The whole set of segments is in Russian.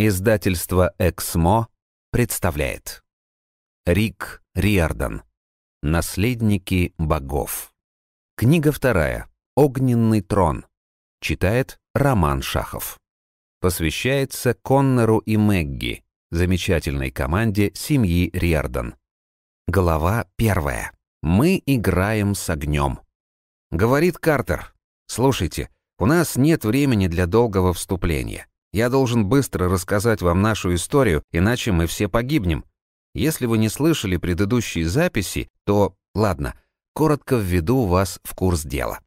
Издательство «Эксмо» представляет Рик Риордан «Наследники богов» Книга вторая «Огненный трон» Читает Роман Шахов Посвящается Коннору и Мэгги, замечательной команде семьи Риордан Глава первая «Мы играем с огнем» Говорит Картер «Слушайте, у нас нет времени для долгого вступления». Я должен быстро рассказать вам нашу историю, иначе мы все погибнем. Если вы не слышали предыдущие записи, то, ладно, коротко введу вас в курс дела.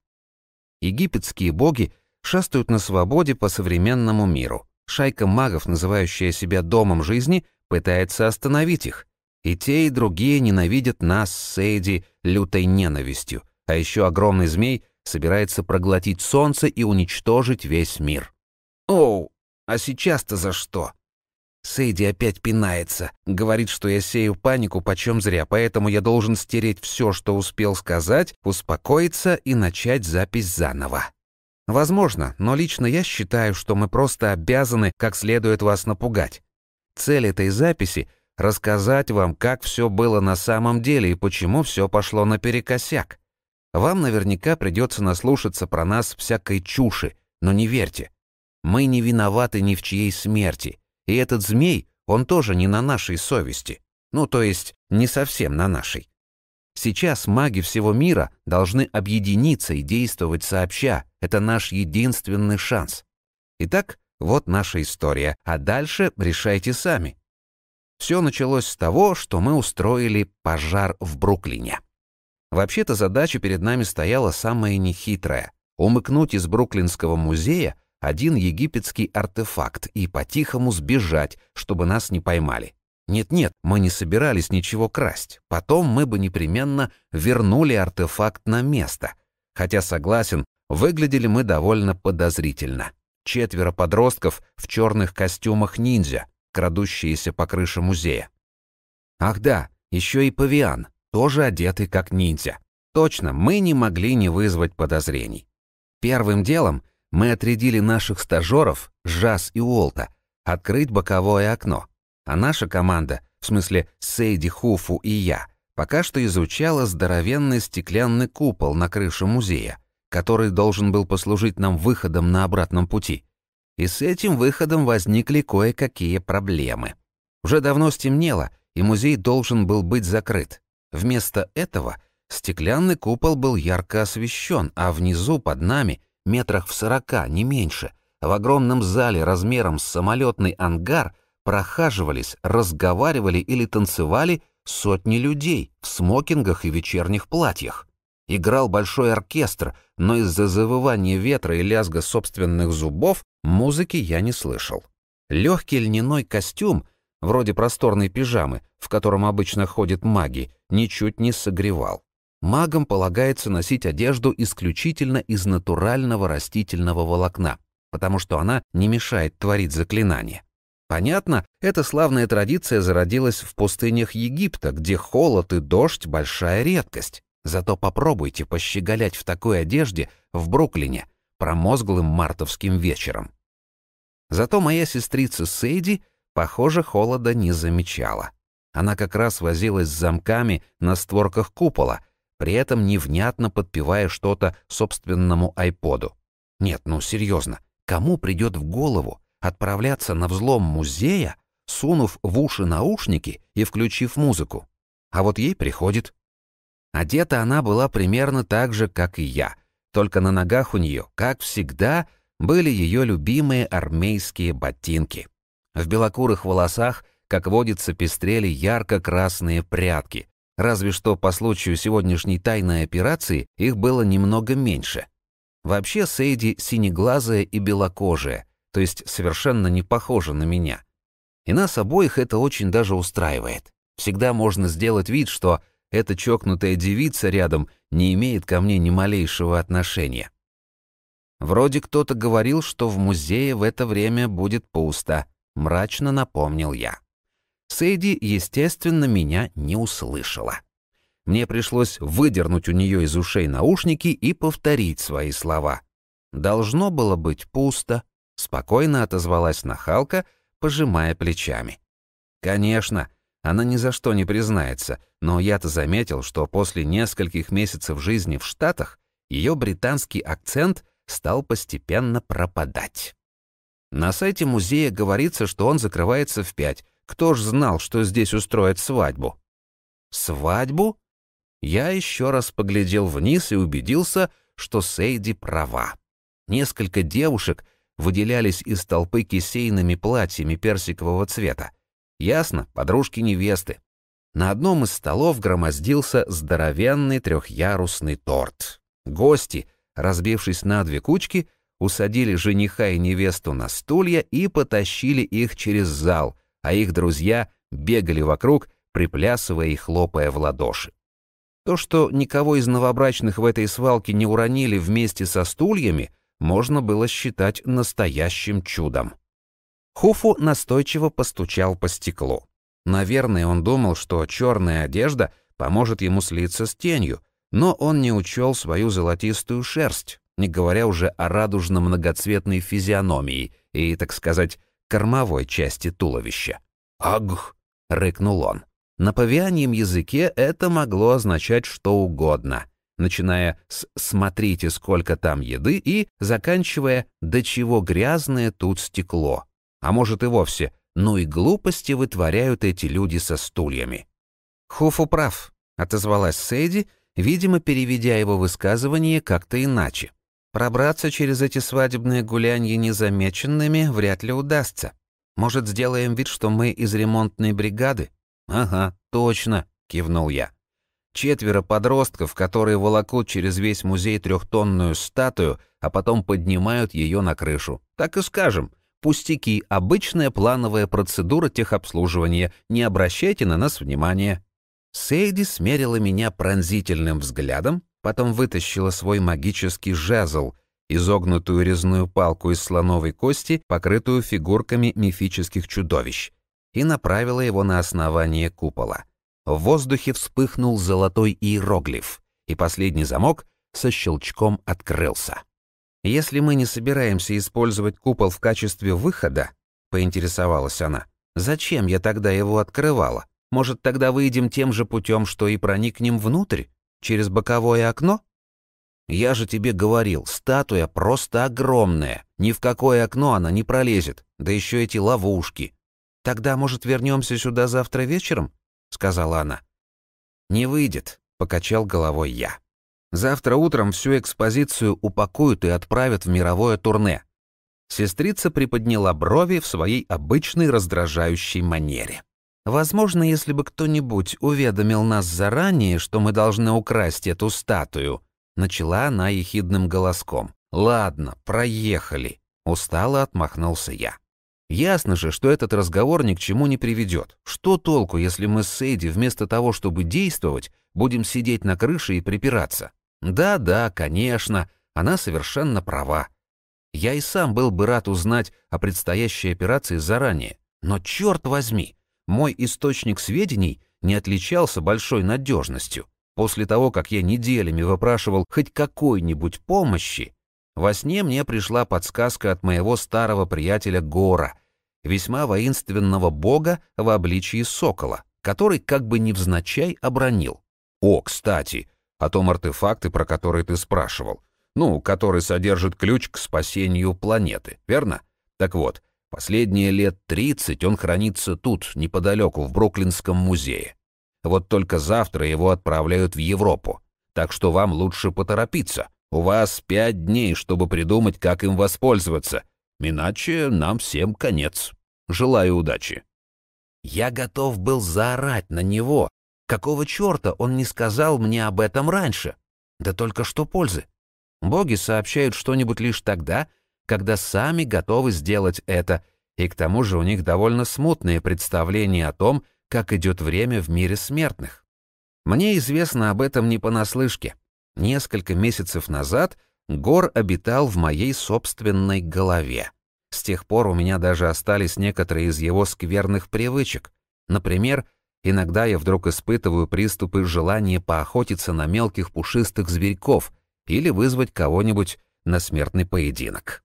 Египетские боги шастают на свободе по современному миру. Шайка магов, называющая себя «домом жизни», пытается остановить их. И те, и другие ненавидят нас с Эйди лютой ненавистью. А еще огромный змей собирается проглотить солнце и уничтожить весь мир. «Оу, а сейчас-то за что? Сейди опять пинается. Говорит, что я сею панику почем зря, поэтому я должен стереть все, что успел сказать, успокоиться и начать запись заново. Возможно, но лично я считаю, что мы просто обязаны как следует вас напугать. Цель этой записи — рассказать вам, как все было на самом деле и почему все пошло наперекосяк. Вам наверняка придется наслушаться про нас всякой чуши, но не верьте, мы не виноваты ни в чьей смерти, и этот змей, он тоже не на нашей совести. Ну, то есть, не совсем на нашей. Сейчас маги всего мира должны объединиться и действовать сообща. Это наш единственный шанс. Итак, вот наша история, а дальше решайте сами. Все началось с того, что мы устроили пожар в Бруклине. Вообще-то задача перед нами стояла самая нехитрая — умыкнуть из Бруклинского музея один египетский артефакт и по-тихому сбежать, чтобы нас не поймали. Нет-нет, мы не собирались ничего красть. Потом мы бы непременно вернули артефакт на место. Хотя, согласен, выглядели мы довольно подозрительно. Четверо подростков в черных костюмах ниндзя, крадущиеся по крыше музея. Ах да, еще и павиан, тоже одетый как ниндзя. Точно, мы не могли не вызвать подозрений. Первым делом мы отрядили наших стажеров, Жас и Уолта, открыть боковое окно, а наша команда, в смысле Сейди, Хуфу и я, пока что изучала здоровенный стеклянный купол на крыше музея, который должен был послужить нам выходом на обратном пути. И с этим выходом возникли кое-какие проблемы. Уже давно стемнело, и музей должен был быть закрыт. Вместо этого стеклянный купол был ярко освещен, а внизу, под нами — метрах в сорока, не меньше, в огромном зале размером с самолетный ангар прохаживались, разговаривали или танцевали сотни людей в смокингах и вечерних платьях. Играл большой оркестр, но из-за завывания ветра и лязга собственных зубов музыки я не слышал. Легкий льняной костюм, вроде просторной пижамы, в котором обычно ходят маги, ничуть не согревал магам полагается носить одежду исключительно из натурального растительного волокна, потому что она не мешает творить заклинания. Понятно, эта славная традиция зародилась в пустынях Египта, где холод и дождь — большая редкость. Зато попробуйте пощеголять в такой одежде в Бруклине промозглым мартовским вечером. Зато моя сестрица Сейди, похоже, холода не замечала. Она как раз возилась с замками на створках купола — при этом невнятно подпевая что-то собственному айподу. Нет, ну серьезно, кому придет в голову отправляться на взлом музея, сунув в уши наушники и включив музыку? А вот ей приходит. Одета она была примерно так же, как и я, только на ногах у нее, как всегда, были ее любимые армейские ботинки. В белокурых волосах, как водится, пестрели ярко-красные прятки, Разве что по случаю сегодняшней тайной операции их было немного меньше. Вообще Сейди синеглазая и белокожая, то есть совершенно не похожа на меня. И нас обоих это очень даже устраивает. Всегда можно сделать вид, что эта чокнутая девица рядом не имеет ко мне ни малейшего отношения. Вроде кто-то говорил, что в музее в это время будет пусто, мрачно напомнил я. Сэйди, естественно, меня не услышала. Мне пришлось выдернуть у нее из ушей наушники и повторить свои слова. «Должно было быть пусто», — спокойно отозвалась нахалка, пожимая плечами. «Конечно, она ни за что не признается, но я-то заметил, что после нескольких месяцев жизни в Штатах ее британский акцент стал постепенно пропадать. На сайте музея говорится, что он закрывается в пять, кто ж знал, что здесь устроят свадьбу? Свадьбу? Я еще раз поглядел вниз и убедился, что Сейди права. Несколько девушек выделялись из толпы кисейными платьями персикового цвета. Ясно, подружки-невесты. На одном из столов громоздился здоровенный трехярусный торт. Гости, разбившись на две кучки, усадили жениха и невесту на стулья и потащили их через зал, а их друзья бегали вокруг, приплясывая и хлопая в ладоши. То, что никого из новобрачных в этой свалке не уронили вместе со стульями, можно было считать настоящим чудом. Хуфу настойчиво постучал по стеклу. Наверное, он думал, что черная одежда поможет ему слиться с тенью, но он не учел свою золотистую шерсть, не говоря уже о радужно-многоцветной физиономии и, так сказать, кормовой части туловища. «Агх!» — рыкнул он. На павианьем языке это могло означать что угодно, начиная с «смотрите, сколько там еды» и заканчивая «до чего грязное тут стекло». А может и вовсе «ну и глупости вытворяют эти люди со стульями». «Хуфу прав», — отозвалась Сейди, видимо, переведя его высказывание как-то иначе. Пробраться через эти свадебные гулянья незамеченными вряд ли удастся. Может, сделаем вид, что мы из ремонтной бригады? Ага, точно, кивнул я. Четверо подростков, которые волокут через весь музей трехтонную статую, а потом поднимают ее на крышу. Так и скажем. Пустяки, обычная плановая процедура техобслуживания. Не обращайте на нас внимания. Сейди смерила меня пронзительным взглядом, Потом вытащила свой магический жезл, изогнутую резную палку из слоновой кости, покрытую фигурками мифических чудовищ, и направила его на основание купола. В воздухе вспыхнул золотой иероглиф, и последний замок со щелчком открылся. «Если мы не собираемся использовать купол в качестве выхода», — поинтересовалась она, — «зачем я тогда его открывала? Может, тогда выйдем тем же путем, что и проникнем внутрь?» Через боковое окно? Я же тебе говорил, статуя просто огромная. Ни в какое окно она не пролезет. Да еще эти ловушки. Тогда, может, вернемся сюда завтра вечером? Сказала она. Не выйдет, покачал головой я. Завтра утром всю экспозицию упакуют и отправят в мировое турне. Сестрица приподняла брови в своей обычной раздражающей манере. Возможно, если бы кто-нибудь уведомил нас заранее, что мы должны украсть эту статую, начала она ехидным голоском. Ладно, проехали, устало отмахнулся я. Ясно же, что этот разговор ни к чему не приведет. Что толку, если мы с Сейди вместо того, чтобы действовать, будем сидеть на крыше и припираться? Да-да, конечно, она совершенно права. Я и сам был бы рад узнать о предстоящей операции заранее. Но черт возьми, мой источник сведений не отличался большой надежностью. После того, как я неделями выпрашивал хоть какой-нибудь помощи, во сне мне пришла подсказка от моего старого приятеля Гора, весьма воинственного бога в обличии сокола, который как бы невзначай обронил. «О, кстати, о а том артефакте, про который ты спрашивал. Ну, который содержит ключ к спасению планеты, верно? Так вот, Последние лет тридцать он хранится тут, неподалеку, в Бруклинском музее. Вот только завтра его отправляют в Европу. Так что вам лучше поторопиться. У вас пять дней, чтобы придумать, как им воспользоваться. Иначе нам всем конец. Желаю удачи. Я готов был заорать на него. Какого черта он не сказал мне об этом раньше? Да только что пользы. Боги сообщают что-нибудь лишь тогда, когда сами готовы сделать это, и к тому же у них довольно смутные представления о том, как идет время в мире смертных. Мне известно об этом не понаслышке. Несколько месяцев назад Гор обитал в моей собственной голове. С тех пор у меня даже остались некоторые из его скверных привычек. Например, иногда я вдруг испытываю приступы желания поохотиться на мелких пушистых зверьков или вызвать кого-нибудь на смертный поединок.